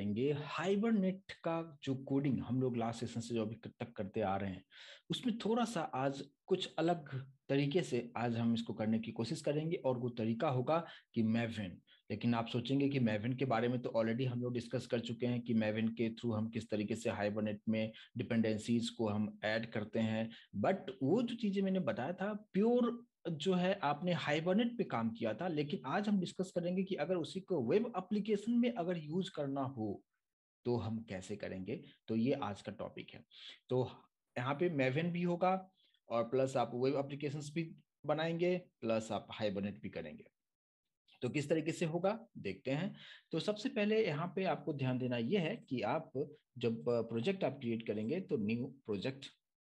करेंगे हाइबरनेट का जो कोडिंग हम लोग लास्ट सेशन से जो अभी तक करते आ रहे हैं उसमें थोड़ा सा आज कुछ अलग तरीके से आज हम इसको करने की कोशिश करेंगे और वो तरीका होगा कि मैवेन लेकिन आप सोचेंगे कि मैवेन के बारे में तो ऑलरेडी हम लोग डिस्कस कर चुके हैं कि मैवेन के थ्रू हम किस तरीके से हाइबरनेट में डिपेंडेंसीज को हम ऐड करते हैं बट वो जो चीजें मैंने बताया था प्योर जो है आपने हाइबरनेट पे काम किया था लेकिन आज हम डिस्कस करेंगे कि अगर उसी को वेब एप्लीकेशन में अगर यूज करना हो तो हम कैसे करेंगे तो ये आज का टॉपिक है तो यहाँ पे मेवेन भी होगा और प्लस आप वेब एप्लीकेशन भी बनाएंगे प्लस आप हाइबरनेट भी करेंगे तो किस तरीके से होगा देखते हैं तो सबसे पहले यहाँ पे आपको ध्यान देना यह है कि आप जब प्रोजेक्ट आप क्रिएट करेंगे तो न्यू प्रोजेक्ट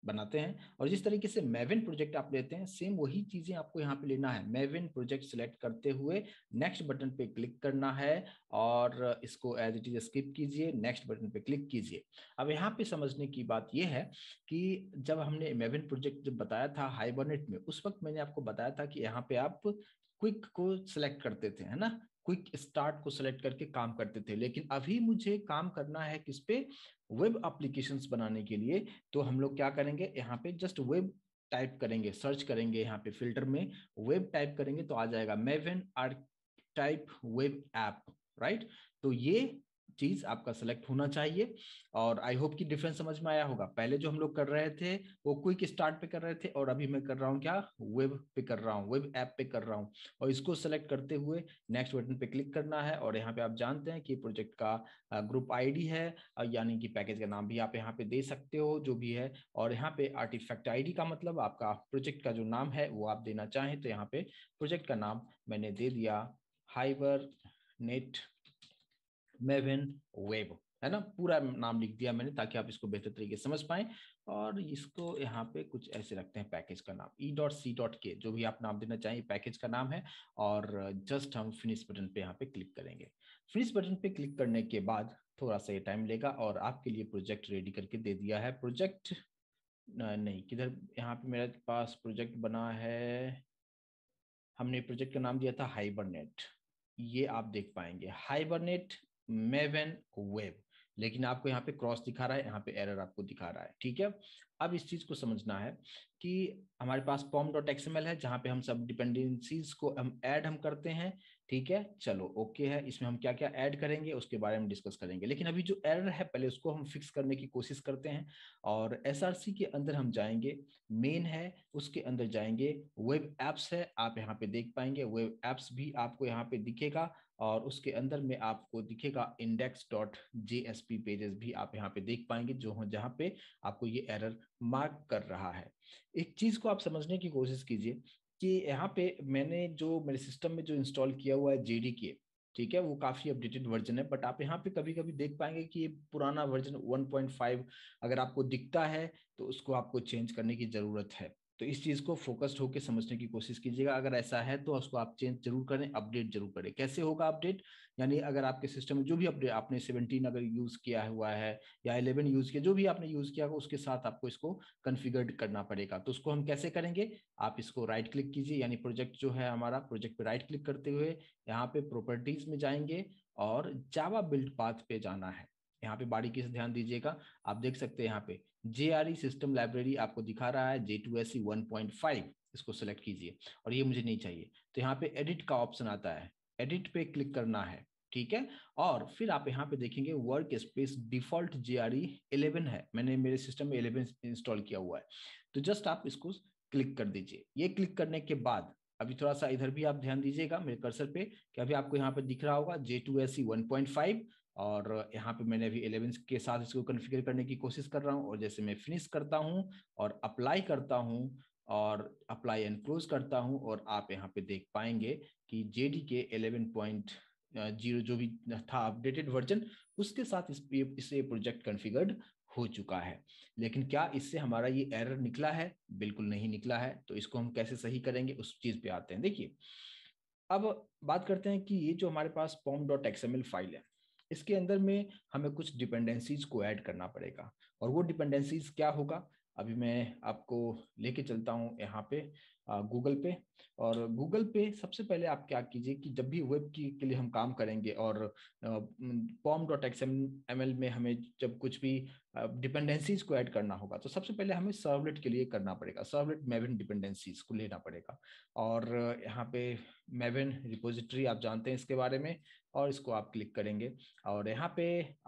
बनाते हैं और जिस तरीके से मेविन प्रोजेक्ट आप लेते हैं सेम वही चीजें आपको यहाँ पे लेना है मेविन प्रोजेक्ट सिलेक्ट करते हुए नेक्स्ट बटन पे क्लिक करना है और इसको एज इट इज स्किप कीजिए नेक्स्ट बटन पे क्लिक कीजिए अब यहाँ पे समझने की बात यह है कि जब हमने मेविन प्रोजेक्ट जब बताया था हाइबरनेट में उस वक्त मैंने आपको बताया था कि यहाँ पे आप क्विक को सिलेक्ट करते थे है ना क्विक स्टार्ट को सिलेक्ट करके काम करते थे लेकिन अभी मुझे काम करना है किस पे वेब एप्लीकेशंस बनाने के लिए तो हम लोग क्या करेंगे यहाँ पे जस्ट वेब टाइप करेंगे सर्च करेंगे यहाँ पे फिल्टर में वेब टाइप करेंगे तो आ जाएगा Maven archetype web app right तो ये चीज आपका सिलेक्ट होना चाहिए और आई होप कि डिफरेंस समझ में आया होगा पहले जो हम लोग कर रहे थे वो क्विक स्टार्ट पे कर रहे थे और अभी मैं कर रहा हूँ क्या वेब पे कर रहा हूँ वेब ऐप पे कर रहा हूँ और इसको सेलेक्ट करते हुए नेक्स्ट बटन पे क्लिक करना है और यहाँ पे आप जानते हैं कि प्रोजेक्ट का ग्रुप आई है यानी कि पैकेज का नाम भी आप यहाँ पे दे सकते हो जो भी है और यहाँ पे आर्टिफैक्ट आई का मतलब आपका प्रोजेक्ट का जो नाम है वो आप देना चाहें तो यहाँ पे प्रोजेक्ट का नाम मैंने दे दिया हाइबर नेट मेविन वेब है ना पूरा नाम लिख दिया मैंने ताकि आप इसको बेहतर तरीके से समझ पाए और इसको यहाँ पे कुछ ऐसे रखते हैं पैकेज का नाम ई डॉट सी डॉट के जो भी आप नाम देना चाहिए पैकेज का नाम है और जस्ट हम फिनिश बटन पे यहाँ पे क्लिक करेंगे फिनिश बटन पे क्लिक करने के बाद थोड़ा सा ये टाइम लेगा और आपके लिए प्रोजेक्ट रेडी करके दे दिया है प्रोजेक्ट नहीं किधर यहाँ पे मेरे पास प्रोजेक्ट बना है हमने प्रोजेक्ट का नाम दिया था हाइबरनेट ये आप देख पाएंगे हाइबरनेट मेवन वेब लेकिन आपको यहाँ पे क्रॉस दिखा रहा है यहाँ पे एरर आपको दिखा रहा है ठीक है अब इस चीज को समझना है कि हमारे पास पॉम डॉट एक्सएमएल है जहाँ पे हम सब डिपेंडेंसीज को हम ऐड हम करते हैं ठीक है चलो ओके है इसमें हम क्या क्या ऐड करेंगे उसके बारे में डिस्कस करेंगे लेकिन अभी जो एरर है पहले उसको हम फिक्स करने की कोशिश करते हैं और एस के अंदर हम जाएंगे मेन है उसके अंदर जाएंगे वेब एप्स है आप यहाँ पे देख पाएंगे वेब एप्स भी आपको यहाँ पे दिखेगा और उसके अंदर में आपको दिखेगा index dot J S P pages भी आप यहाँ पे देख पाएंगे जो हो जहाँ पे आपको ये एरर मार्क कर रहा है एक चीज को आप समझने की कोशिश कीजिए कि यहाँ पे मैंने जो मेरे सिस्टम में जो इंस्टॉल किया हुआ है जेडी के ठीक है वो काफी अपडेटेड वर्जन है बट आप यहाँ पे कभी कभी देख पाएंगे कि ये पुराना वर्जन 1.5 अगर आपको दिखता है तो उसको आपको चेंज करने की जरूरत है तो इस चीज को फोकस्ड होकर समझने की कोशिश कीजिएगा अगर ऐसा है तो उसको आप चेंज जरूर करें अपडेट जरूर करें कैसे होगा अपडेट यानी अगर आपके सिस्टम में जो भी अपडेट आपने सेवनटीन अगर यूज किया हुआ है या इलेवन यूज किया जो भी आपने यूज किया उसके साथ आपको इसको कन्फिगर्ड करना पड़ेगा तो उसको हम कैसे करेंगे आप इसको राइट क्लिक कीजिए यानी प्रोजेक्ट जो है हमारा प्रोजेक्ट पे राइट क्लिक करते हुए यहाँ पे प्रॉपर्टीज में जाएंगे और जावा बिल्ड पाथ पे जाना है यहाँ पे बारीकी से ध्यान दीजिएगा आप देख सकते हैं यहाँ पे जे सिस्टम लाइब्रेरी आपको दिखा रहा है J two S C one point five इसको सेलेक्ट कीजिए और ये मुझे नहीं चाहिए तो यहाँ पे एडिट का ऑप्शन आता है एडिट पे क्लिक करना है ठीक है और फिर आप यहाँ पे देखेंगे work space default J R E eleven है मैंने मेरे सिस्टम में इलेवन इंस्टॉल किया हुआ है तो जस्ट आप इसको क्लिक कर दीजिए ये क्लिक करने के बाद अभी थोड़ा सा इधर भी आप ध्यान दीजिएगा मेरे कर्सर पे कि अभी आपको यहाँ पे दिख रहा होगा J two S C one point five और यहाँ पे मैंने अभी एलेवन के साथ इसको कन्फिगर करने की कोशिश कर रहा हूँ और जैसे मैं फिनिश करता हूँ और अप्लाई करता हूँ और अप्लाई एंड क्लोज करता हूँ और आप यहाँ पे देख पाएंगे कि J D K eleven point zero जो भी था अपडेटेड वर्जन उसके साथ इस इससे प्रोजेक्ट कन्फिगर्ड हो चुका है लेकिन क्या इससे हमारा ये एरर निकला है बिल्कुल नहीं निकला है तो इसको हम कैसे सही करेंगे उस चीज पे आते हैं देखिए अब बात करते हैं कि ये जो हमारे पास पॉम डॉट एल फाइल है इसके अंदर में हमें कुछ डिपेंडेंसीज को ऐड करना पड़ेगा और वो डिपेंडेंसीज क्या होगा अभी मैं आपको लेके चलता हूँ यहाँ पे गूगल पे और गूगल पे सबसे पहले आप क्या कीजिए कि जब भी वेब की के लिए हम काम करेंगे और pom dot X M L में हमें जब कुछ भी डिपेंडेंसीज को ऐड करना होगा तो सबसे पहले हमें सर्वलेट के लिए करना पड़ेगा सर्वलेट मेवन डिपेंडेंसीज को लेना पड़ेगा और यहाँ पे मेवन रिपोजिटरी आप जानते हैं इसके बारे में और इसको आप क्लिक करेंगे और यहाँ पे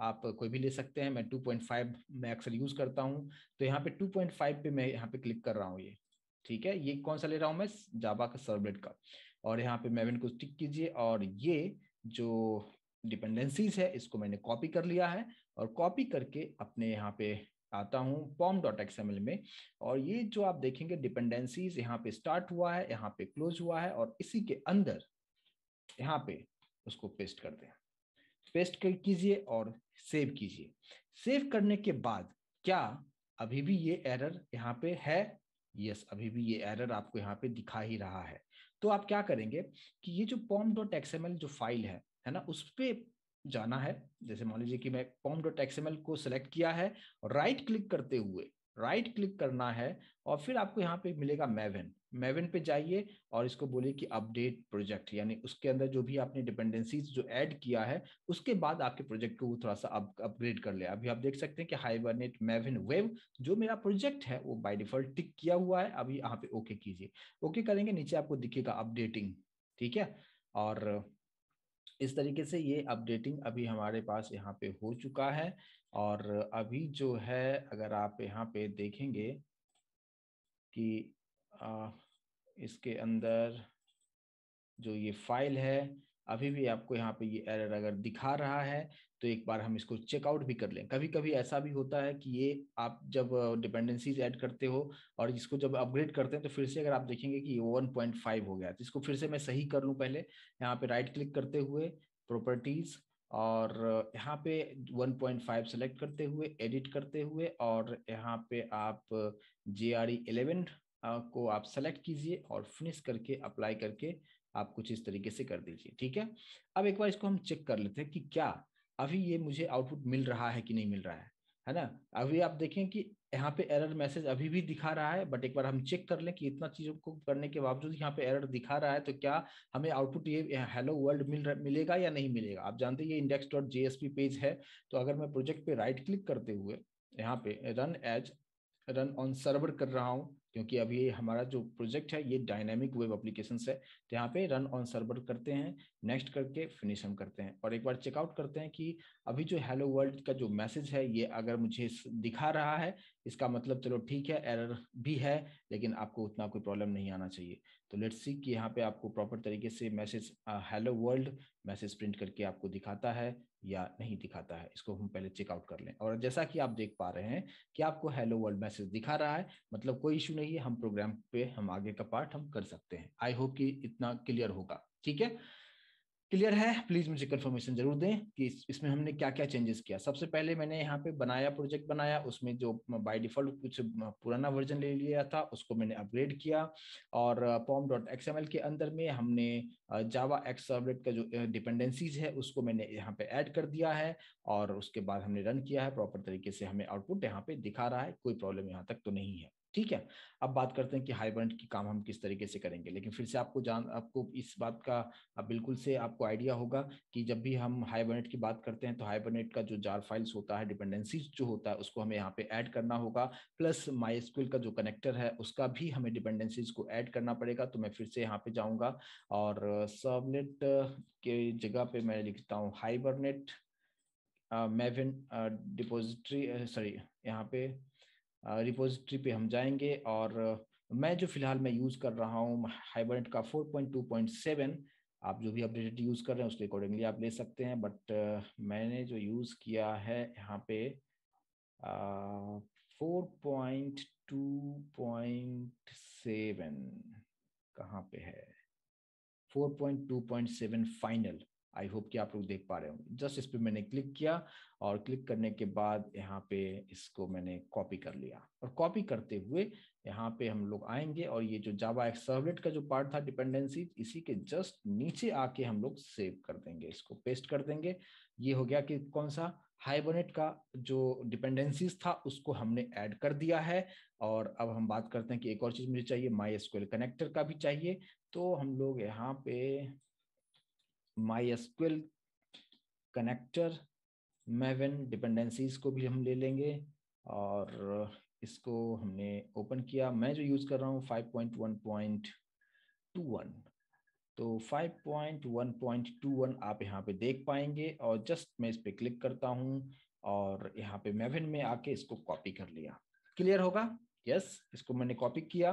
आप कोई भी ले सकते हैं मैं 2.5 मैं अक्सर यूज़ करता हूँ तो यहाँ पे 2.5 पे मैं यहाँ पे क्लिक कर रहा हूँ ये ठीक है ये कौन सा ले रहा हूँ मैं जावा का सर्वलेट का और यहाँ पे मैं को टिक कीजिए और ये जो डिपेंडेंसीज है इसको मैंने कॉपी कर लिया है और कॉपी करके अपने यहाँ पे आता हूँ पॉम डॉट एक्सएमएल में और ये जो आप देखेंगे डिपेंडेंसीज यहाँ पे स्टार्ट हुआ है यहाँ पे क्लोज हुआ है और इसी के अंदर यहाँ पे उसको पेस्ट कर दें पेस्ट कर कीजिए और सेव कीजिए सेव करने के बाद क्या अभी भी ये एरर यहाँ पे है यस अभी भी ये एरर आपको यहाँ पे दिखा ही रहा है तो आप क्या करेंगे कि ये जो पॉम डॉट एक्सएमएल जो फाइल है है ना उस पर जाना है जैसे मान लीजिए कि मैं पॉम डॉट एक्सएमएल को सिलेक्ट किया है राइट क्लिक करते हुए राइट क्लिक करना है और फिर आपको यहाँ पे मिलेगा मेवन मेवन पे जाइए और इसको बोलिए कि अपडेट प्रोजेक्ट यानी उसके अंदर जो भी आपने डिपेंडेंसीज जो ऐड किया है उसके बाद आपके प्रोजेक्ट को वो थोड़ा सा अप अपग्रेड कर ले अभी आप देख सकते हैं कि हाइबरनेट मेवन वेव जो मेरा प्रोजेक्ट है वो बाय डिफॉल्ट टिक किया हुआ है अभी यहाँ पे ओके कीजिए ओके करेंगे नीचे आपको दिखेगा अपडेटिंग ठीक है और इस तरीके से ये अपडेटिंग अभी हमारे पास यहाँ पे हो चुका है और अभी जो है अगर आप यहाँ पे देखेंगे कि आ, इसके अंदर जो ये फाइल है अभी भी आपको यहाँ पे ये एरर अगर दिखा रहा है तो एक बार हम इसको चेकआउट भी कर लें कभी कभी ऐसा भी होता है कि ये आप जब डिपेंडेंसीज ऐड करते हो और इसको जब अपग्रेड करते हैं तो फिर से अगर आप देखेंगे कि ये 1.5 हो गया तो इसको फिर से मैं सही कर लूँ पहले यहाँ पे राइट क्लिक करते हुए प्रॉपर्टीज़ और यहाँ पे 1.5 सेलेक्ट करते हुए एडिट करते हुए और यहाँ पे आप जे आर ई एलेवन को आप सेलेक्ट कीजिए और फिनिश करके अप्लाई करके आप कुछ इस तरीके से कर दीजिए ठीक है अब एक बार इसको हम चेक कर लेते हैं कि क्या अभी ये मुझे आउटपुट मिल रहा है कि नहीं मिल रहा है है ना अभी आप देखें कि यहाँ पे एरर मैसेज अभी भी दिखा रहा है बट एक बार हम चेक कर लें कि इतना चीजों को करने के बावजूद यहाँ पे एरर दिखा रहा है तो क्या हमें आउटपुट ये हेलो वर्ल्ड मिल मिलेगा या नहीं मिलेगा आप जानते हैं ये इंडेक्स डॉट जे पेज है तो अगर मैं प्रोजेक्ट पे राइट क्लिक करते हुए यहाँ पे run as run on server कर रहा हूँ क्योंकि अभी ये हमारा जो प्रोजेक्ट है ये डायनामिक वेब अप्लीकेशन है तो यहाँ पे रन ऑन सर्वर करते हैं नेक्स्ट करके फिनिश हम करते हैं और एक बार चेकआउट करते हैं कि अभी जो हेलो वर्ल्ड का जो मैसेज है ये अगर मुझे दिखा रहा है इसका मतलब चलो ठीक है एरर भी है लेकिन आपको उतना कोई प्रॉब्लम नहीं आना चाहिए तो लेट्स सी कि यहाँ पे आपको प्रॉपर तरीके से message hello world message print करके आपको दिखाता है या नहीं दिखाता है इसको हम पहले चेकआउट कर लें और जैसा कि आप देख पा रहे हैं कि आपको हेलो वर्ल्ड मैसेज दिखा रहा है मतलब कोई इशू नहीं है हम प्रोग्राम पे हम आगे का पार्ट हम कर सकते हैं आई होप कि इतना क्लियर होगा ठीक है क्लियर है प्लीज मुझे कंफर्मेशन जरूर दें कि इस, इसमें हमने क्या क्या चेंजेस किया सबसे पहले मैंने यहाँ पे बनाया प्रोजेक्ट बनाया उसमें जो बाय डिफॉल्ट कुछ पुराना वर्जन ले लिया था उसको मैंने अपग्रेड किया और पॉम डॉट एक्स के अंदर में हमने जावा एक्स सर्वलेट का जो डिपेंडेंसीज है उसको मैंने यहाँ पे ऐड कर दिया है और उसके बाद हमने रन किया है प्रॉपर तरीके से हमें आउटपुट यहाँ पे दिखा रहा है कोई प्रॉब्लम यहाँ तक तो नहीं है ठीक है अब बात करते हैं कि हाईब्रंट की काम हम किस तरीके से करेंगे लेकिन फिर से आपको जान आपको इस बात का अब बिल्कुल से आपको आइडिया होगा कि जब भी हम हाईब्रनेट की बात करते हैं तो हाईब्रनेट का जो जार फाइल्स होता है डिपेंडेंसीज जो होता है उसको हमें यहाँ पे ऐड करना होगा प्लस माई का जो कनेक्टर है उसका भी हमें डिपेंडेंसीज को ऐड करना पड़ेगा तो मैं फिर से यहाँ पे जाऊँगा और सबनेट के जगह पे मैं लिखता हूँ हाईबरनेट मेविन डिपोजिट्री सॉरी यहाँ पे रिपोजिटरी पे हम जाएंगे और मैं जो फिलहाल मैं यूज़ कर रहा हूँ हाइब्रिड का 4.2.7 आप जो भी अपडेटेड यूज़ कर रहे हैं उसके अकॉर्डिंगली आप ले सकते हैं बट मैंने जो यूज़ किया है यहाँ पे four point two point seven कहाँ पे है four point point two seven final I hope कि आप लोग देख पा रहे होंगे जस्ट इस पर मैंने क्लिक किया और क्लिक करने के बाद यहाँ पे इसको मैंने कॉपी कर लिया और कॉपी करते हुए यहाँ पे हम लोग आएंगे और ये जो जावा एक्स सर्वलेट का जो पार्ट था डिपेंडेंसी इसी के जस्ट नीचे आके हम लोग सेव कर देंगे इसको पेस्ट कर देंगे ये हो गया कि कौन सा हाइबोनेट का जो डिपेंडेंसीज था उसको हमने ऐड कर दिया है और अब हम बात करते हैं कि एक और चीज मुझे चाहिए माई स्क्वेल कनेक्टर का भी चाहिए तो हम लोग यहाँ पे MySQL कनेक्टर मेवन डिपेंडेंसीज को भी हम ले लेंगे और इसको हमने ओपन किया मैं जो यूज़ कर रहा हूँ 5.1.21 तो 5.1.21 आप यहाँ पे देख पाएंगे और जस्ट मैं इस पर क्लिक करता हूँ और यहाँ पे मेवन में आके इसको कॉपी कर लिया क्लियर होगा यस yes, इसको मैंने कॉपी किया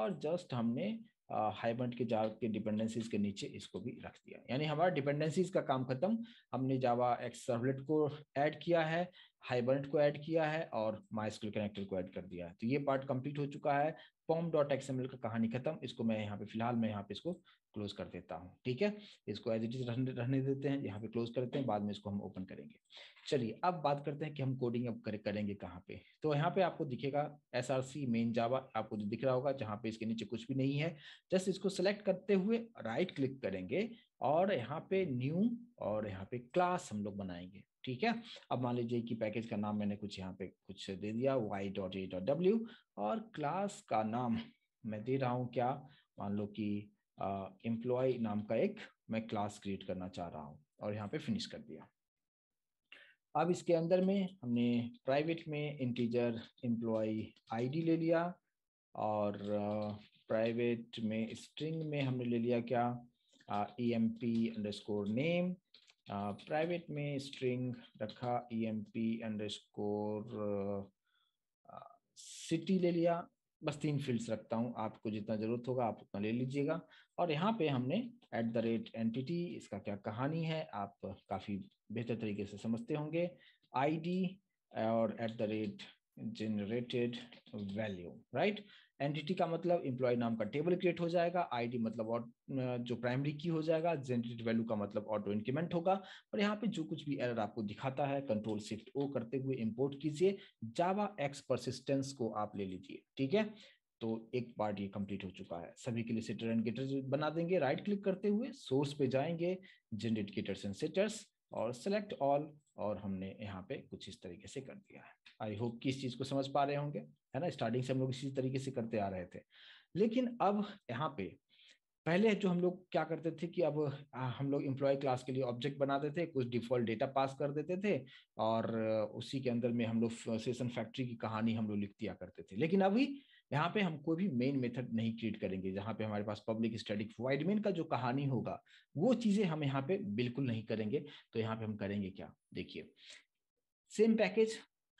और जस्ट हमने हाईबंट के जावा के डिपेंडेंसीज के नीचे इसको भी रख दिया यानी हमारा डिपेंडेंसीज का काम खत्म हमने जावा एक्स सर्वलेट को ऐड किया है हाइबर्ट को ऐड किया है और माइस्क्यूल कनेक्टर को ऐड कर दिया है तो ये पार्ट कंप्लीट हो चुका है पॉम डॉट एक्सएमएल का कहानी खत्म इसको मैं यहाँ पे फिलहाल मैं यहाँ पे इसको क्लोज कर देता हूँ ठीक है इसको एज इट इज रहने देते हैं यहाँ पे क्लोज करते हैं बाद में इसको हम ओपन करेंगे चलिए अब बात करते हैं कि हम कोडिंग अब कर, करेंगे कहाँ पे तो यहाँ पे आपको दिखेगा S R C main Java आपको जो दिख रहा होगा जहाँ पे इसके नीचे कुछ भी नहीं है जस्ट इसको सेलेक्ट करते हुए राइट क्लिक करेंगे और यहाँ पे न्यू और यहाँ पे क्लास हम लोग बनाएंगे ठीक है अब मान लीजिए कि पैकेज का नाम मैंने कुछ यहाँ पे कुछ दे दिया Y dot A dot W और क्लास का नाम मैं दे रहा हूँ क्या मान लो कि एम्प्लॉय नाम का एक मैं क्लास क्रिएट करना चाह रहा हूँ और यहाँ पे फिनिश कर दिया अब इसके अंदर में हमने प्राइवेट में इंटीजर एम्प्लॉय आईडी ले लिया और प्राइवेट में स्ट्रिंग में हमने ले लिया क्या E M P underscore name private में स्ट्रिंग रखा E M P underscore city ले लिया बस तीन फील्ड्स रखता हूँ आपको जितना जरूरत होगा आप उतना ले लीजिएगा और यहाँ पे हमने एट द रेट एंटिटी इसका क्या कहानी है आप काफी बेहतर तरीके से समझते होंगे आईडी और at the rate generated value right entity का मतलब इम्प्लॉय नाम का टेबल क्रिएट हो जाएगा आईडी मतलब जो प्राइमरी की हो जाएगा जेनरेटेड वैल्यू का मतलब ऑटो इंक्रीमेंट होगा और यहाँ पे जो कुछ भी एरर आपको दिखाता है कंट्रोल शिफ्ट ओ करते हुए इंपोर्ट कीजिए जावा एक्स परसिस्टेंस को आप ले लीजिए ठीक है तो एक पार्ट ये कंप्लीट हो चुका है सभी के लिए सेटर एंड गेटर बना देंगे राइट क्लिक करते हुए सोर्स पे जाएंगे जेनरेट गेटर्स एंड सेटर्स और सेलेक्ट ऑल और हमने यहाँ पे कुछ इस तरीके से कर दिया है आई होप कि इस चीज को समझ पा रहे होंगे है ना स्टार्टिंग से हम लोग इसी तरीके से करते आ रहे थे लेकिन अब यहाँ पे पहले जो हम लोग क्या करते थे कि अब हम लोग इम्प्लॉय क्लास के लिए ऑब्जेक्ट बनाते थे कुछ डिफॉल्ट डेटा पास कर देते थे और उसी के अंदर में हम लोग सेशन फैक्ट्री की कहानी हम लोग लिख दिया करते थे लेकिन अभी यहाँ पे हम कोई भी मेन मेथड नहीं क्रिएट करेंगे जहाँ पे हमारे पास पब्लिक स्टैटिक वाइडमेन का जो कहानी होगा वो चीजें हम यहाँ पे बिल्कुल नहीं करेंगे तो यहाँ पे हम करेंगे क्या देखिए same package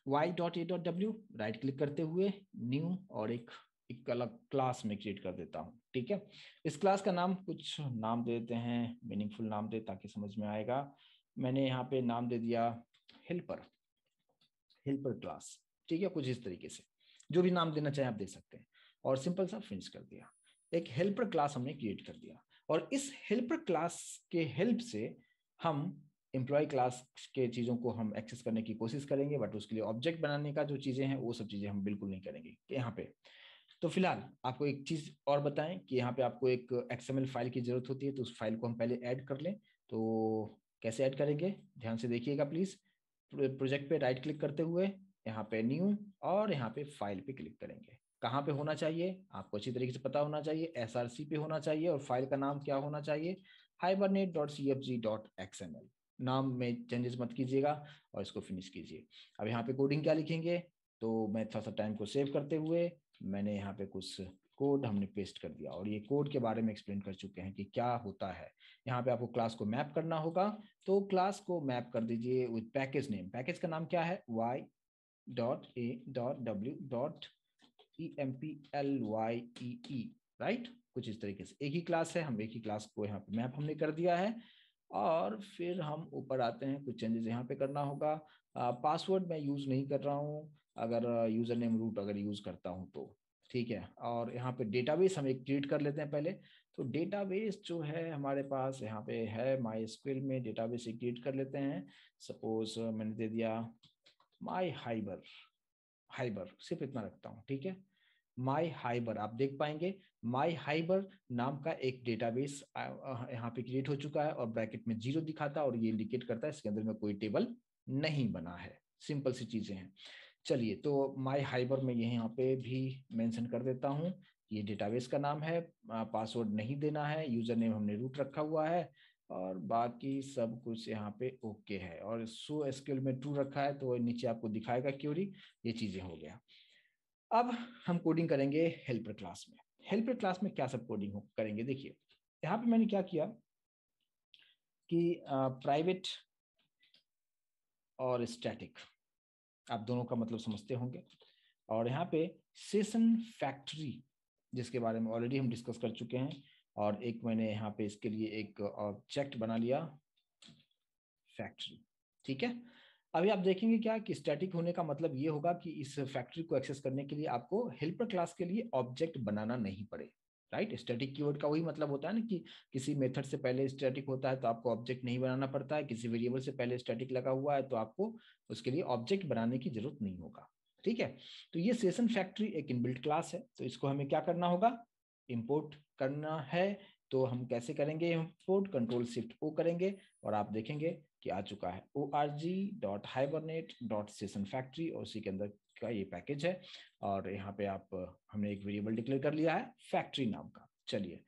Y dot A dot W right click करते हुए न्यू और एक एक अलग क्लास में क्रिएट कर देता हूँ ठीक है इस क्लास का नाम कुछ नाम दे देते हैं मीनिंगफुल नाम दे ताकि समझ में आएगा मैंने यहाँ पे नाम दे दिया हेल्पर हेल्पर क्लास ठीक है कुछ इस तरीके से जो भी नाम देना चाहें आप दे सकते हैं और सिंपल सा फिनिश कर दिया एक हेल्पर क्लास हमने क्रिएट कर दिया और इस हेल्पर क्लास के हेल्प से हम एम्प्लॉय क्लास के चीज़ों को हम एक्सेस करने की कोशिश करेंगे बट उसके लिए ऑब्जेक्ट बनाने का जो चीज़ें हैं वो सब चीज़ें हम बिल्कुल नहीं करेंगे यहाँ पे तो फिलहाल आपको एक चीज़ और बताएं कि यहाँ पे आपको एक एक्सएमएल फाइल की जरूरत होती है तो उस फाइल को हम पहले ऐड कर लें तो कैसे ऐड करेंगे ध्यान से देखिएगा प्लीज़ प्रोजेक्ट पे राइट क्लिक करते हुए यहाँ पे न्यू और यहाँ पे फाइल पे क्लिक करेंगे कहाँ पे होना चाहिए आपको अच्छी तरीके से पता होना चाहिए सी पे होना चाहिए और फाइल का नाम क्या होना चाहिए net dot C F G dot X M L नाम में चेंजेस मत कीजिएगा और इसको फिनिश कीजिए अब यहाँ पे कोडिंग क्या लिखेंगे तो मैं थोड़ा सा टाइम को सेव करते हुए मैंने यहाँ पे कुछ कोड हमने पेस्ट कर दिया और ये कोड के बारे में एक्सप्लेन कर चुके हैं कि क्या होता है यहाँ पे आपको क्लास को मैप करना होगा तो क्लास को मैप कर दीजिए विद पैकेज नेम पैकेज का नाम क्या है Y dot a dot w dot e m p l y e e right कुछ इस तरीके से एक ही क्लास है हम एक ही क्लास को यहाँ पे मैप हमने कर दिया है और फिर हम ऊपर आते हैं कुछ चेंजेस यहाँ पे करना होगा पासवर्ड मैं यूज नहीं कर रहा हूँ अगर यूजर नेम रूट अगर यूज करता हूँ तो ठीक है और यहाँ पे डेटाबेस हम एक क्रिएट कर लेते हैं पहले तो डेटाबेस जो है हमारे पास यहाँ पे है माई स्किल में डेटाबेस एक क्रिएट कर लेते हैं सपोज मैंने दे दिया माय हाइबर हाइबर सिर्फ इतना रखता हूँ ठीक है माय हाइबर आप देख पाएंगे माई हाइबर नाम का एक डेटाबेस यहाँ पे क्रिएट हो चुका है और ब्रैकेट में जीरो दिखाता है और ये इंडिकेट करता है इसके अंदर में कोई टेबल नहीं बना है सिंपल सी चीजें हैं चलिए तो माई हाइबर में ये यहाँ पे भी मेंशन कर देता हूँ ये डेटाबेस का नाम है पासवर्ड नहीं देना है यूजर नेम हमने रूट रखा हुआ है और बाकी सब कुछ यहाँ पे ओके है और सो स्केल में टू रखा है तो नीचे आपको दिखाएगा क्यूरी ये चीजें हो गया अब हम कोडिंग करेंगे हेल्पर क्लास में हेल्पर क्लास में क्या सब कोडिंग करेंगे देखिए यहाँ पे मैंने क्या किया कि प्राइवेट और स्टैटिक आप दोनों का मतलब समझते होंगे और यहाँ पे सेशन फैक्ट्री जिसके बारे में ऑलरेडी हम डिस्कस कर चुके हैं और एक मैंने यहाँ पे इसके लिए एक ऑब्जेक्ट बना लिया फैक्ट्री ठीक है अभी आप देखेंगे क्या कि स्टैटिक होने का मतलब ये होगा कि इस फैक्ट्री को एक्सेस करने के लिए आपको हेल्पर क्लास के लिए ऑब्जेक्ट बनाना नहीं पड़े राइट स्टैटिक कीवर्ड का वही मतलब होता है ना कि किसी मेथड से पहले स्टैटिक होता है तो आपको ऑब्जेक्ट नहीं बनाना पड़ता है किसी वेरिएबल से पहले स्टैटिक लगा हुआ है तो आपको उसके लिए ऑब्जेक्ट बनाने की जरूरत नहीं होगा ठीक है तो ये सेशन फैक्ट्री एक इनबिल्ट क्लास है तो इसको हमें क्या करना होगा इम्पोर्ट करना है तो हम कैसे करेंगे इम्पोर्ट कंट्रोल शिफ्ट ओ करेंगे और आप देखेंगे कि आ चुका है O R G dot hibernate dot session factory और उसी के अंदर का ये पैकेज है और यहाँ पे आप हमने एक वेरिएबल डिक्लेयर कर लिया है फैक्ट्री नाम का चलिए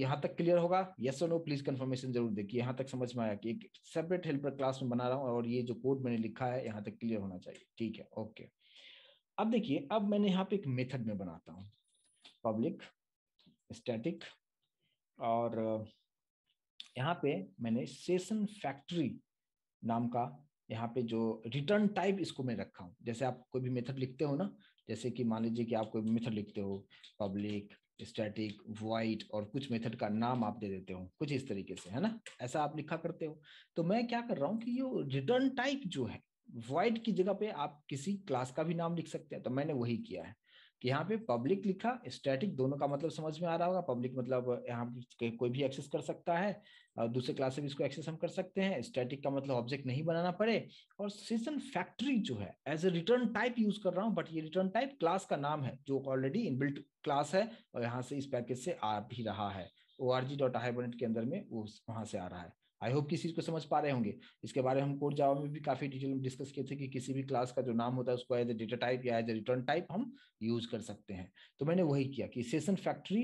यहाँ तक क्लियर होगा यस और नो प्लीज कंफर्मेशन जरूर देखिए यहाँ तक समझ में आया कि एक सेपरेट हेल्पर क्लास में बना रहा हूँ और ये जो कोड मैंने लिखा है यहाँ तक क्लियर होना चाहिए ठीक है ओके अब देखिए अब मैंने यहाँ पे एक मेथड में बनाता हूँ पब्लिक स्टैटिक और यहाँ पे मैंने सेशन फैक्ट्री नाम का यहाँ पे जो रिटर्न टाइप इसको मैं रखा हूँ जैसे आप कोई भी मेथड लिखते हो ना जैसे कि मान लीजिए कि आप कोई भी मेथड लिखते हो पब्लिक स्टैटिक वाइट और कुछ मेथड का नाम आप दे देते हो कुछ इस तरीके से है ना ऐसा आप लिखा करते हो तो मैं क्या कर रहा हूँ कि ये रिटर्न टाइप जो है वाइट की जगह पे आप किसी क्लास का भी नाम लिख सकते हैं तो मैंने वही किया है कि यहाँ पे पब्लिक लिखा स्टैटिक दोनों का मतलब समझ में आ रहा होगा पब्लिक मतलब यहाँ कोई भी एक्सेस कर सकता है दूसरे क्लास से भी इसको एक्सेस हम कर सकते हैं स्टैटिक का मतलब ऑब्जेक्ट नहीं बनाना पड़े और सीजन फैक्ट्री जो है as a return type use कर रहा हूँ बट ये रिटर्न टाइप क्लास का नाम है जो ऑलरेडी इनबिल्ट क्लास है और यहाँ से इस पैकेज से आ भी रहा है O R G dot hibernate के अंदर में वो वहां से आ रहा है आई होप किसी को समझ पा रहे होंगे इसके बारे में हम कोर्ट जावा में भी काफी डिटेल में डिस्कस किए थे कि किसी भी क्लास का जो नाम होता है उसको एज ए डेटा टाइप या एज ए रिटर्न टाइप हम यूज कर सकते हैं तो मैंने वही किया कि session factory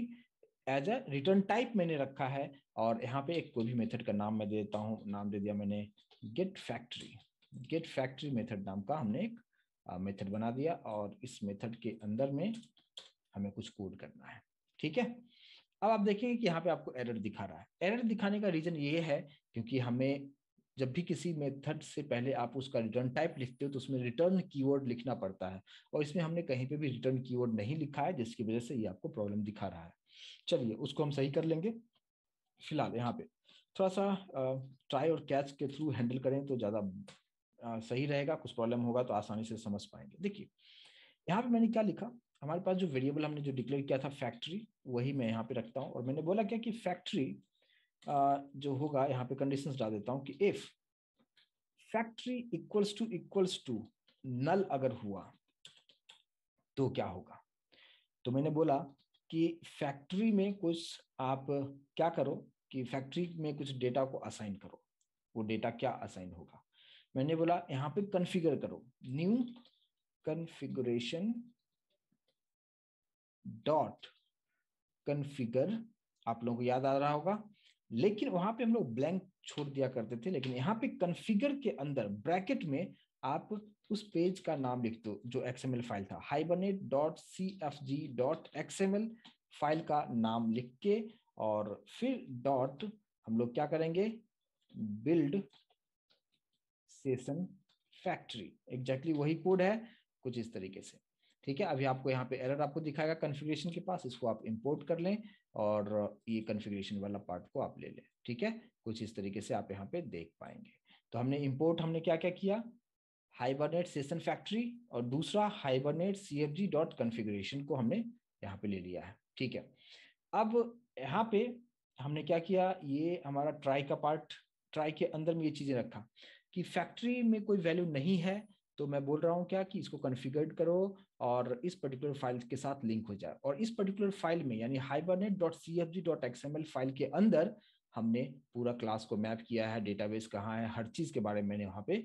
as a return type मैंने रखा है और यहाँ पे एक कोई भी मेथड का नाम मैं देता हूँ नाम दे दिया मैंने get factory get factory method नाम का हमने एक मेथड बना दिया और इस मेथड के अंदर में हमें कुछ कोड करना है ठीक है अब आप देखेंगे कि यहाँ पे आपको एरर दिखा रहा है एरर दिखाने का रीजन ये है क्योंकि हमें जब भी किसी मेथड से पहले आप उसका रिटर्न टाइप लिखते हो तो उसमें रिटर्न कीवर्ड लिखना पड़ता है और इसमें हमने कहीं पे भी रिटर्न कीवर्ड नहीं लिखा है जिसकी वजह से ये आपको प्रॉब्लम दिखा रहा है चलिए उसको हम सही कर लेंगे फिलहाल यहाँ पे थोड़ा सा ट्राई और कैच के थ्रू हैंडल करें तो ज़्यादा सही रहेगा कुछ प्रॉब्लम होगा तो आसानी से समझ पाएंगे देखिए यहाँ पे मैंने क्या लिखा हमारे पास जो वेरिएबल हमने जो डिक्लेयर किया था फैक्ट्री वही मैं यहाँ पे रखता हूँ और मैंने बोला क्या कि फैक्ट्री जो होगा यहाँ पे कंडीशंस डाल देता हूँ कि if factory equals to equals to null अगर हुआ तो क्या होगा तो मैंने बोला कि फैक्ट्री में कुछ आप क्या करो कि फैक्ट्री में कुछ डेटा को असाइन करो वो डेटा क्या असाइन होगा मैंने बोला यहाँ पे कन्फिगर करो न्यू कन्फिगुरेशन डॉट कन्फिगर आप लोगों को याद आ रहा होगा लेकिन वहां पे हम लोग ब्लैंक छोड़ दिया करते थे लेकिन यहाँ पे कन्फिगर के अंदर ब्रैकेट में आप उस पेज का नाम लिख दो जो एक्सएमएल फाइल था hibernate dot C F G dot XML file का नाम लिख के और फिर डॉट हम लोग क्या करेंगे बिल्ड सेशन फैक्ट्री एग्जैक्टली वही कोड है कुछ इस तरीके से ठीक है अभी आपको यहाँ पे एरर आपको दिखाएगा कॉन्फ़िगरेशन के पास इसको आप इंपोर्ट कर लें और ये कॉन्फ़िगरेशन वाला पार्ट को आप ले लें ठीक है कुछ इस तरीके से आप यहाँ पे देख पाएंगे तो हमने इम्पोर्ट हमने क्या क्या किया हाइबरनेट सेशन फैक्ट्री और दूसरा hibernate C F G dot configuration को हमने यहाँ पे ले लिया है ठीक है अब यहाँ पे हमने क्या किया ये हमारा ट्राई का पार्ट ट्राई के अंदर में ये चीजें रखा कि फैक्ट्री में कोई वैल्यू नहीं है तो मैं बोल रहा हूँ क्या कि इसको कन्फिगर्ड करो और इस पर्टिकुलर फाइल के साथ लिंक हो जाए और इस पर्टिकुलर फाइल में यानी hibernate dot C F G dot X M L file के अंदर हमने पूरा क्लास को मैप किया है डेटाबेस कहाँ है हर चीज के बारे में मैंने वहाँ पे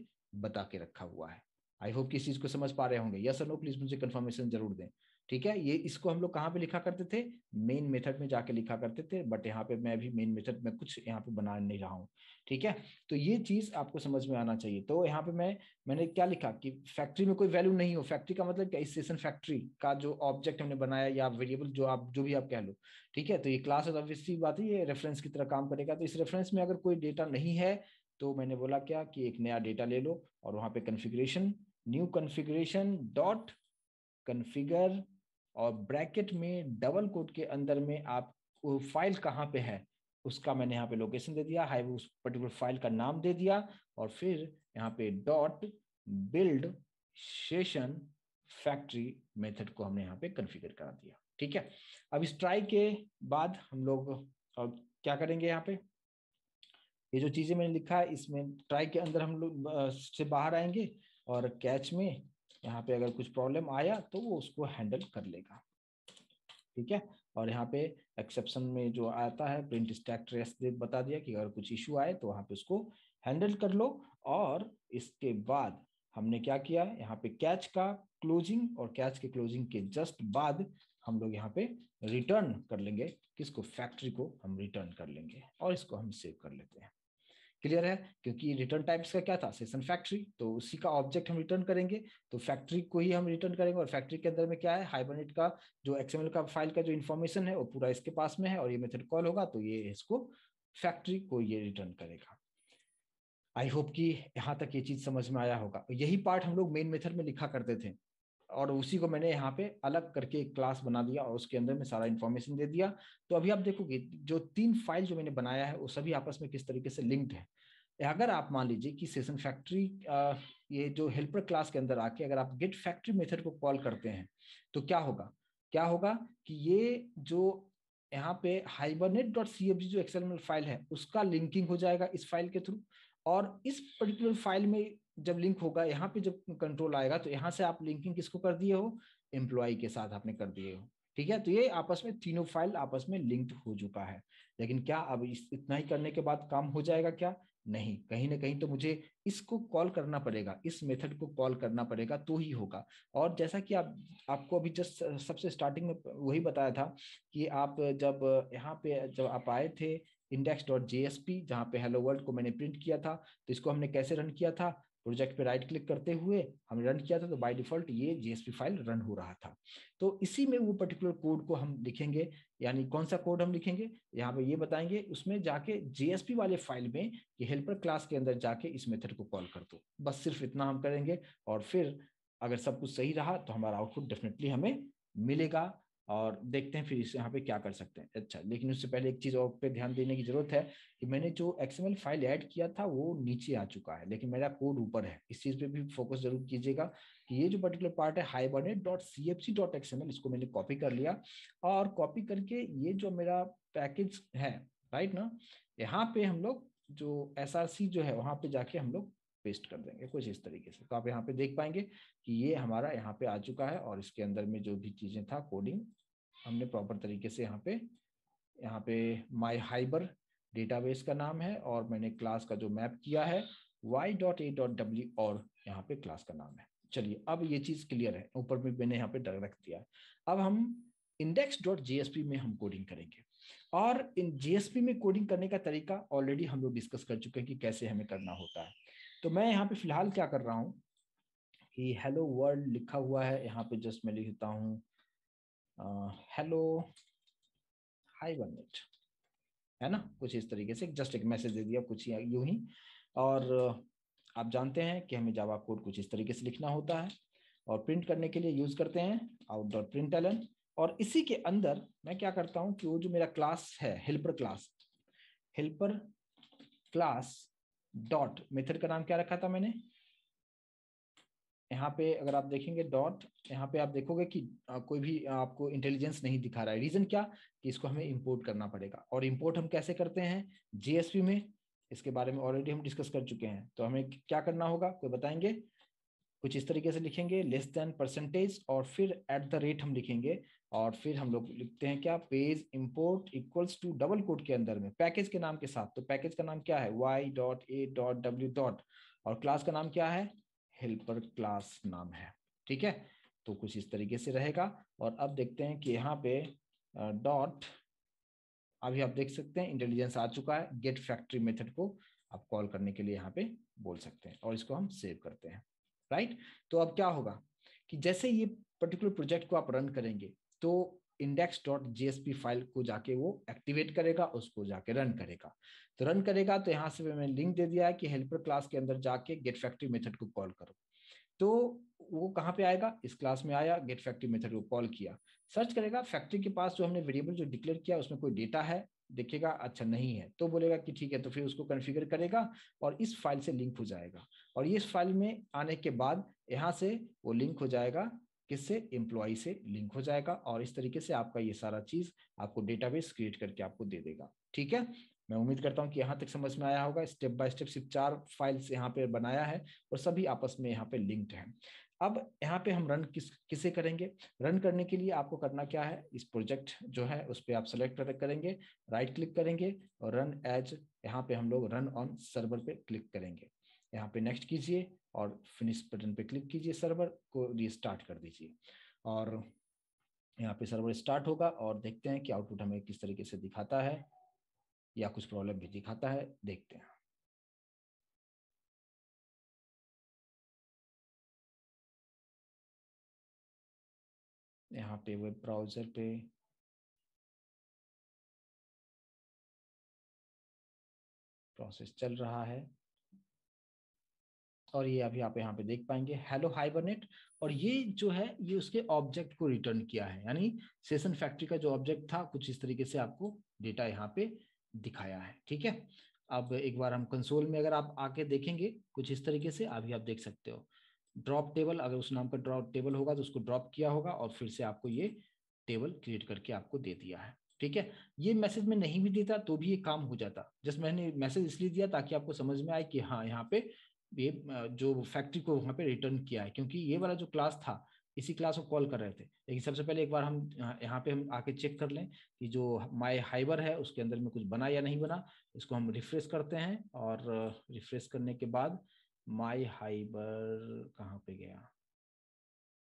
बता के रखा हुआ है आई होप किस चीज को समझ पा रहे होंगे यस नो प्लीज मुझे कन्फर्मेशन जरूर दें ठीक है ये इसको हम लोग कहाँ पे लिखा करते थे मेन मेथड में जाके लिखा करते थे बट यहाँ पे मैं भी मेन मेथड में कुछ यहाँ पे बना नहीं रहा हूँ ठीक है तो ये चीज आपको समझ में आना चाहिए तो यहाँ पे मैं मैंने क्या लिखा कि फैक्ट्री में कोई वैल्यू नहीं हो फैक्ट्री का मतलब क्या स्टेशन फैक्ट्री का जो ऑब्जेक्ट हमने बनाया या वेरिएबल जो आप जो भी आप कह लो ठीक है तो ये क्लास ऑब्वियसली बात है ये रेफरेंस की तरह काम करेगा तो इस रेफरेंस में अगर कोई डेटा नहीं है तो मैंने बोला क्या कि एक नया डेटा ले लो और वहां पे configuration new configuration dot configure और ब्रैकेट में डबल कोट के अंदर में आप फाइल कहाँ पे है उसका मैंने यहाँ पे लोकेशन दे दिया हाई उस पर्टिकुलर फाइल का नाम दे दिया और फिर यहाँ पे dot build session factory method को हमने यहाँ पे कन्फिगर करा दिया ठीक है अब इस ट्राई के बाद हम लोग और क्या करेंगे यहाँ पे ये जो चीजें मैंने लिखा है इसमें ट्राई के अंदर हम लोग से बाहर आएंगे और कैच में यहाँ पे अगर कुछ प्रॉब्लम आया तो वो उसको हैंडल कर लेगा ठीक है और यहाँ पे एक्सेप्शन में जो आता है प्रिंट स्टैक ट्रेस बता दिया कि अगर कुछ इशू आए तो वहाँ पे उसको हैंडल कर लो और इसके बाद हमने क्या किया यहाँ पे कैच का क्लोजिंग और कैच के क्लोजिंग के जस्ट बाद हम लोग यहाँ पे रिटर्न कर लेंगे किसको फैक्ट्री को हम रिटर्न कर लेंगे और इसको हम सेव कर लेते हैं क्लियर है क्योंकि रिटर्न टाइप्स का क्या था सेशन फैक्ट्री तो उसी का ऑब्जेक्ट हम रिटर्न करेंगे तो फैक्ट्री को ही हम रिटर्न करेंगे और फैक्ट्री के अंदर में क्या है हाइबरनेट का जो एक्सएमएल का फाइल का जो इन्फॉर्मेशन है वो पूरा इसके पास में है और ये मेथड कॉल होगा तो ये इसको फैक्ट्री को ये रिटर्न करेगा आई होप कि यहाँ तक ये चीज समझ में आया होगा यही पार्ट हम लोग मेन मेथड में लिखा करते थे और उसी को मैंने यहाँ पे अलग करके एक क्लास बना दिया और उसके अंदर में सारा इन्फॉर्मेशन दे दिया तो अभी आप देखोगे जो तीन फाइल जो मैंने बनाया है वो सभी आपस में किस तरीके से लिंक्ड है अगर आप मान लीजिए कि सेशन फैक्ट्री ये जो हेल्पर क्लास के अंदर आके अगर आप गेट फैक्ट्री मेथड को कॉल करते हैं तो क्या होगा क्या होगा कि ये जो यहाँ पे hibernate dot C F G जो एक्सएलएमएल फाइल है उसका लिंकिंग हो जाएगा इस फाइल के थ्रू और इस पर्टिकुलर फाइल में जब लिंक होगा यहाँ पे जब कंट्रोल आएगा तो यहाँ से आप लिंकिंग किसको कर दिए हो एम्प्लॉय के साथ आपने कर दिए हो ठीक है तो ये आपस में तीनों फाइल आपस में लिंक्ड हो चुका है लेकिन क्या अब इस इतना ही करने के बाद काम हो जाएगा क्या नहीं कहीं ना कहीं तो मुझे इसको कॉल करना पड़ेगा इस मेथड को कॉल करना पड़ेगा तो ही होगा और जैसा कि आप आपको अभी जस्ट सबसे स्टार्टिंग में वही बताया था कि आप जब यहाँ पे जब आप आए थे index dot J S P जहाँ पे हेलो वर्ल्ड को मैंने प्रिंट किया था तो इसको हमने कैसे रन किया था प्रोजेक्ट पे राइट क्लिक करते हुए हम रन किया था तो बाय डिफॉल्ट ये जीएसपी फाइल रन हो रहा था तो इसी में वो पर्टिकुलर कोड को हम लिखेंगे यानी कौन सा कोड हम लिखेंगे यहाँ पे ये बताएंगे उसमें जाके जीएसपी वाले फाइल में ये हेल्पर क्लास के अंदर जाके इस मेथड को कॉल कर दो बस सिर्फ इतना हम करेंगे और फिर अगर सब कुछ सही रहा तो हमारा आउटपुट डेफिनेटली हमें मिलेगा और देखते हैं फिर इस यहाँ पे क्या कर सकते हैं अच्छा लेकिन उससे पहले एक चीज और पे ध्यान देने की जरूरत है कि मैंने जो एक्सएमएल फाइल ऐड किया था वो नीचे आ चुका है लेकिन मेरा कोड ऊपर है इस चीज पे भी फोकस जरूर कीजिएगा कि ये जो पर्टिकुलर पार्ट है hibernate dot C F C dot XML इसको मैंने कॉपी कर लिया और कॉपी करके ये जो मेरा पैकेज है राइट ना यहाँ पे हम लोग जो एस जो है वहां पे जाके हम लोग पेस्ट कर देंगे कुछ इस तरीके से तो आप यहाँ पे देख पाएंगे कि ये हमारा यहाँ पे आ चुका है और इसके अंदर में जो भी चीजें था कोडिंग हमने प्रॉपर तरीके से यहाँ पे यहाँ पे माई हाइबर डेटाबेस का नाम है और मैंने क्लास का जो मैप किया है Y dot A dot W और यहाँ पे क्लास का नाम है चलिए अब ये चीज क्लियर है ऊपर में मैंने यहाँ पे रख दिया है अब हम इंडेक्स डॉट पी में हम कोडिंग करेंगे और इन पी में कोडिंग करने का तरीका ऑलरेडी हम लोग डिस्कस कर चुके हैं कि कैसे हमें करना होता है तो मैं यहाँ पे फिलहाल क्या कर रहा हूँ कि हेलो वर्ल्ड लिखा हुआ है यहाँ पे जस्ट मैं लिखता हूँ हेलो हाई वन मिनट है ना कुछ इस तरीके से जस्ट एक मैसेज दे दिया कुछ यूं ही और आप जानते हैं कि हमें जावा कोड कुछ इस तरीके से लिखना होता है और प्रिंट करने के लिए यूज करते हैं आउट डॉट प्रिंट एलन और इसी के अंदर मैं क्या करता हूँ कि वो जो मेरा क्लास है helper class helper class dot method का नाम क्या रखा था मैंने यहाँ पे अगर आप देखेंगे डॉट यहाँ पे आप देखोगे कि कोई भी आपको इंटेलिजेंस नहीं दिखा रहा है रीजन क्या कि इसको हमें इंपोर्ट करना पड़ेगा और इंपोर्ट हम कैसे करते हैं जीएसपी में इसके बारे में ऑलरेडी हम डिस्कस कर चुके हैं तो हमें क्या करना होगा कोई बताएंगे कुछ इस तरीके से लिखेंगे लेस देन परसेंटेज और फिर एट द रेट हम लिखेंगे और फिर हम लोग लिखते हैं क्या page import equals to double quote के अंदर में पैकेज के नाम के साथ तो पैकेज का नाम क्या है Y dot A dot W dot और क्लास का नाम क्या है हेल्पर क्लास नाम है ठीक है तो कुछ इस तरीके से रहेगा और अब देखते हैं कि यहाँ पे डॉट अभी आप देख सकते हैं इंटेलिजेंस आ चुका है गेट फैक्ट्री मेथड को आप कॉल करने के लिए यहाँ पे बोल सकते हैं और इसको हम सेव करते हैं राइट तो अब क्या होगा कि जैसे ये पर्टिकुलर प्रोजेक्ट को आप रन करेंगे तो इंडेक्स डॉट जेएसपी फाइल को जाके वो एक्टिवेट करेगा उसको जाके रन करेगा तो रन करेगा तो यहाँ से मैंने लिंक दे दिया है कि हेल्पर क्लास के अंदर जाके गेट फैक्ट्री मेथड को कॉल करो तो वो कहाँ पे आएगा इस क्लास में आया गेट फैक्ट्री मेथड को कॉल किया सर्च करेगा फैक्ट्री के पास जो हमने वेरिएबल जो डिक्लेयर किया उसमें कोई डेटा है देखेगा अच्छा नहीं है तो बोलेगा कि ठीक है तो फिर उसको कन्फिगर करेगा और इस फाइल से लिंक हो जाएगा और इस फाइल में आने के बाद यहाँ से वो लिंक हो जाएगा किससे एम्प्लॉय से लिंक हो जाएगा और इस तरीके से आपका ये सारा चीज आपको डेटाबेस क्रिएट करके आपको दे देगा ठीक है मैं उम्मीद करता हूं कि यहां तक समझ में आया होगा स्टेप बाय स्टेप सिर्फ चार फाइल्स यहां पे बनाया है और सभी आपस में यहां पे लिंक्ड हैं अब यहां पे हम रन किस किसे करेंगे रन करने के लिए आपको करना क्या है इस प्रोजेक्ट जो है उस पर आप सेलेक्ट करेंगे राइट क्लिक करेंगे और रन एज यहां पे हम लोग रन ऑन सर्वर पे क्लिक करेंगे यहाँ पे नेक्स्ट कीजिए और फिनिश बटन पे क्लिक कीजिए सर्वर को रिस्टार्ट कर दीजिए और यहाँ पे सर्वर स्टार्ट होगा और देखते हैं कि आउटपुट हमें किस तरीके से दिखाता है या कुछ प्रॉब्लम भी दिखाता है देखते हैं यहाँ पे वेब ब्राउजर पे प्रोसेस चल रहा है और ये अभी आप यहाँ पे देख पाएंगे हेलो हाइबरनेट और ये जो है ये उसके ऑब्जेक्ट को रिटर्न किया है यानी सेशन फैक्ट्री का जो ऑब्जेक्ट था कुछ इस तरीके से आपको डेटा यहाँ पे दिखाया है ठीक है अब एक बार हम कंसोल में अगर आप आके देखेंगे कुछ इस तरीके से अभी आप देख सकते हो ड्रॉप टेबल अगर उस नाम का ड्रॉप टेबल होगा तो उसको ड्रॉप किया होगा और फिर से आपको ये टेबल क्रिएट करके आपको दे दिया है ठीक है ये मैसेज में नहीं भी देता तो भी ये काम हो जाता जस्ट मैंने मैसेज इसलिए दिया ताकि आपको समझ में आए कि हाँ यहाँ पे ये जो फैक्ट्री को वहां पे रिटर्न किया है क्योंकि ये वाला जो क्लास था इसी क्लास को कॉल कर रहे थे लेकिन सबसे पहले एक बार हम यहाँ पे हम आके चेक कर लें कि जो माई हाइबर है उसके अंदर में कुछ बना या नहीं बना इसको हम रिफ्रेश करते हैं और रिफ्रेश करने के बाद माई हाइबर कहाँ पे गया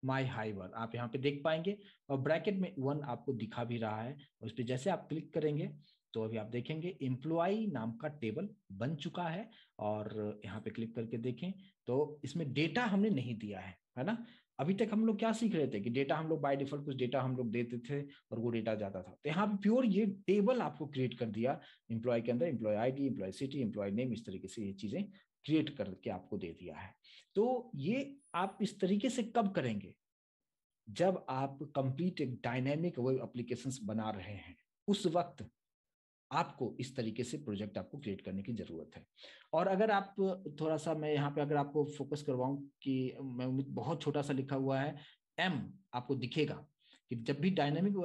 माई हाइबर आप यहाँ पे देख पाएंगे और ब्रैकेट में वन आपको दिखा भी रहा है और उस पर जैसे आप क्लिक करेंगे तो अभी आप देखेंगे एम्प्लॉय नाम का टेबल बन चुका है और यहाँ पे क्लिक करके देखें तो इसमें डेटा हमने नहीं दिया है है ना अभी तक हम लोग क्या सीख रहे थे कि डेटा हम लोग बाय डिफॉल्ट कुछ डेटा हम लोग देते थे और वो डेटा जाता था तो यहाँ पे प्योर ये टेबल आपको क्रिएट कर दिया इम्प्लॉय के अंदर employee I D employee city employee name इस तरीके से ये चीजें क्रिएट करके आपको दे दिया है तो ये आप इस तरीके से कब करेंगे जब आप कंप्लीट एक डायनेमिक वेब एप्लीकेशन बना रहे हैं उस वक्त आपको इस तरीके से प्रोजेक्ट आपको क्रिएट करने की जरूरत है और अगर आप थोड़ा सा मैं यहाँ पे अगर आपको फोकस करवाऊं कि मैं उम्मीद बहुत छोटा सा लिखा हुआ है एम आपको दिखेगा कि जब भी डायनेमिक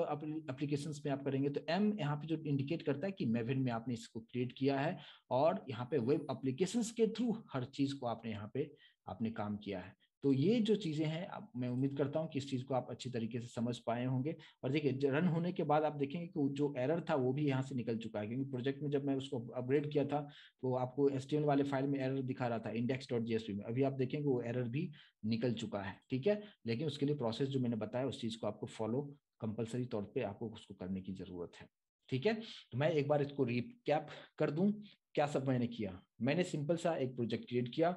एप्लीकेशन में आप करेंगे तो एम यहाँ पे जो इंडिकेट करता है कि मेविन में आपने इसको क्रिएट किया है और यहाँ पे वेब अप्लीकेशन के थ्रू हर चीज को आपने यहाँ पे आपने काम किया है तो ये जो चीजें हैं मैं उम्मीद करता हूँ कि इस चीज को आप अच्छी तरीके से समझ पाए होंगे और देखिए रन होने के बाद आप देखेंगे कि जो एरर था वो भी यहाँ से निकल चुका है क्योंकि प्रोजेक्ट में जब मैं उसको अपग्रेड किया था तो आपको एस वाले फाइल में एरर दिखा रहा था इंडेक्स डॉट में अभी आप देखेंगे वो एरर भी निकल चुका है ठीक है लेकिन उसके लिए प्रोसेस जो मैंने बताया उस चीज को आपको फॉलो कंपलसरी तौर पर आपको उसको करने की जरूरत है ठीक है तो मैं एक बार इसको रिकैप कर दूं क्या सब मैंने किया मैंने सिंपल सा एक प्रोजेक्ट क्रिएट किया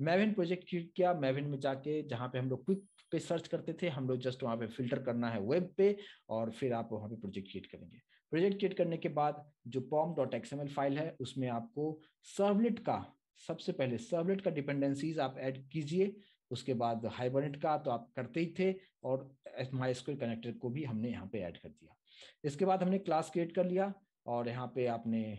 मैविन प्रोजेक्ट किया मैविन में जाके जहाँ पे हम लोग क्विक पे सर्च करते थे हम लोग जस्ट वहाँ पे फिल्टर करना है वेब पे और फिर आप वहाँ पे प्रोजेक्ट क्रिएट करेंगे प्रोजेक्ट क्रिएट करने के बाद जो पॉम डॉट एक्सएमएल फाइल है उसमें आपको सर्वलेट का सबसे पहले सर्वलेट का डिपेंडेंसीज आप ऐड कीजिए उसके बाद हाइबरनेट का तो आप करते ही थे और माई स्क्वेल कनेक्टर को भी हमने यहाँ पे ऐड कर दिया इसके बाद हमने क्लास क्रिएट कर लिया और यहाँ पे आपने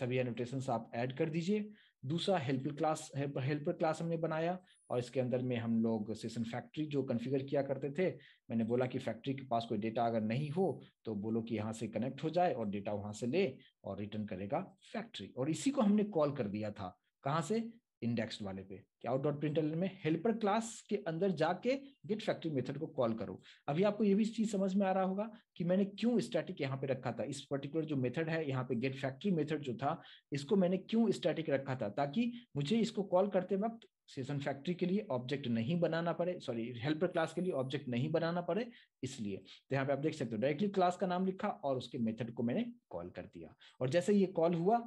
सभी एनोटेशन आप ऐड कर दीजिए दूसरा हेल्पर क्लास हेल्पर क्लास हमने बनाया और इसके अंदर में हम लोग सेशन फैक्ट्री जो कॉन्फ़िगर किया करते थे मैंने बोला कि फैक्ट्री के पास कोई डेटा अगर नहीं हो तो बोलो कि यहाँ से कनेक्ट हो जाए और डेटा वहाँ से ले और रिटर्न करेगा फैक्ट्री और इसी को हमने कॉल कर दिया था कहाँ से इंडेक्स वाले पे कि आउट डॉट प्रिंटल में हेल्पर क्लास के अंदर जाके गेट फैक्ट्री मेथड को कॉल करो अभी आपको ये भी चीज समझ में आ रहा होगा कि मैंने क्यों स्टैटिक यहाँ पे रखा था इस पर्टिकुलर जो मेथड है यहाँ पे गेट फैक्ट्री मेथड जो था इसको मैंने क्यों स्टैटिक रखा था ताकि मुझे इसको कॉल करते वक्त सेशन फैक्ट्री के लिए ऑब्जेक्ट नहीं बनाना पड़े सॉरी हेल्पर क्लास के लिए ऑब्जेक्ट नहीं बनाना पड़े इसलिए तो यहाँ पे आप देख सकते हो डायरेक्टली क्लास का नाम लिखा और उसके मेथड को मैंने कॉल कर दिया और जैसे ये कॉल हुआ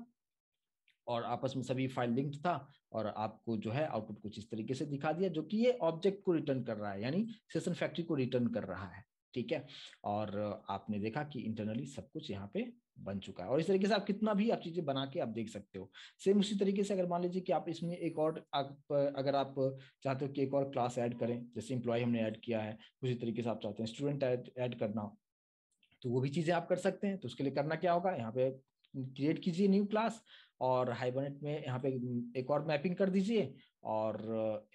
और आपस में सभी फाइल लिंक्ड था और आपको जो है आउटपुट कुछ इस तरीके से दिखा दिया जो कि ये ऑब्जेक्ट को रिटर्न कर रहा है यानी सेशन फैक्ट्री को रिटर्न कर रहा है ठीक है और आपने देखा कि इंटरनली सब कुछ यहाँ पे बन चुका है और इस तरीके से आप कितना भी आप चीजें बना के आप देख सकते हो सेम उसी तरीके से अगर मान लीजिए कि आप इसमें एक और आप अगर आप चाहते हो कि एक और क्लास ऐड करें जैसे इंप्लॉय हमने ऐड किया है उसी तरीके से आप चाहते हैं स्टूडेंट ऐड करना तो वो भी चीजें आप कर सकते हैं तो उसके लिए करना क्या होगा यहाँ पे क्रिएट कीजिए न्यू क्लास और हाइबरनेट में यहाँ पे एक और मैपिंग कर दीजिए और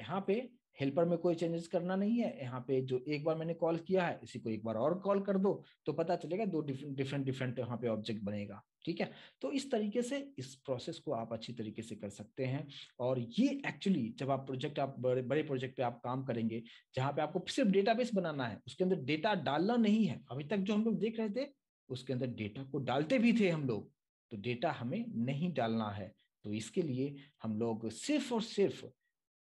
यहाँ पे हेल्पर में कोई चेंजेस करना नहीं है यहाँ पे जो एक बार मैंने कॉल किया है इसी को एक बार और कॉल कर दो तो पता चलेगा दो डिफरेंट डिफरेंट डिफरेंट यहाँ पे ऑब्जेक्ट बनेगा ठीक है तो इस तरीके से इस प्रोसेस को आप अच्छी तरीके से कर सकते हैं और ये एक्चुअली जब आप प्रोजेक्ट आप बड़े बड़े प्रोजेक्ट पे आप काम करेंगे जहाँ पे आपको सिर्फ डेटाबेस बनाना है उसके अंदर डेटा डालना नहीं है अभी तक जो हम लोग देख रहे थे उसके अंदर डेटा को डालते भी थे हम लोग तो डेटा हमें नहीं डालना है तो इसके लिए हम लोग सिर्फ और सिर्फ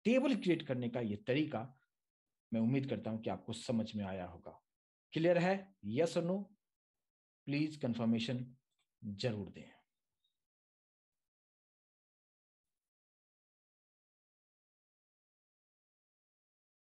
टेबल क्रिएट करने का ये तरीका मैं उम्मीद करता हूं कि आपको समझ में आया होगा क्लियर है यस और नो प्लीज कंफर्मेशन जरूर दें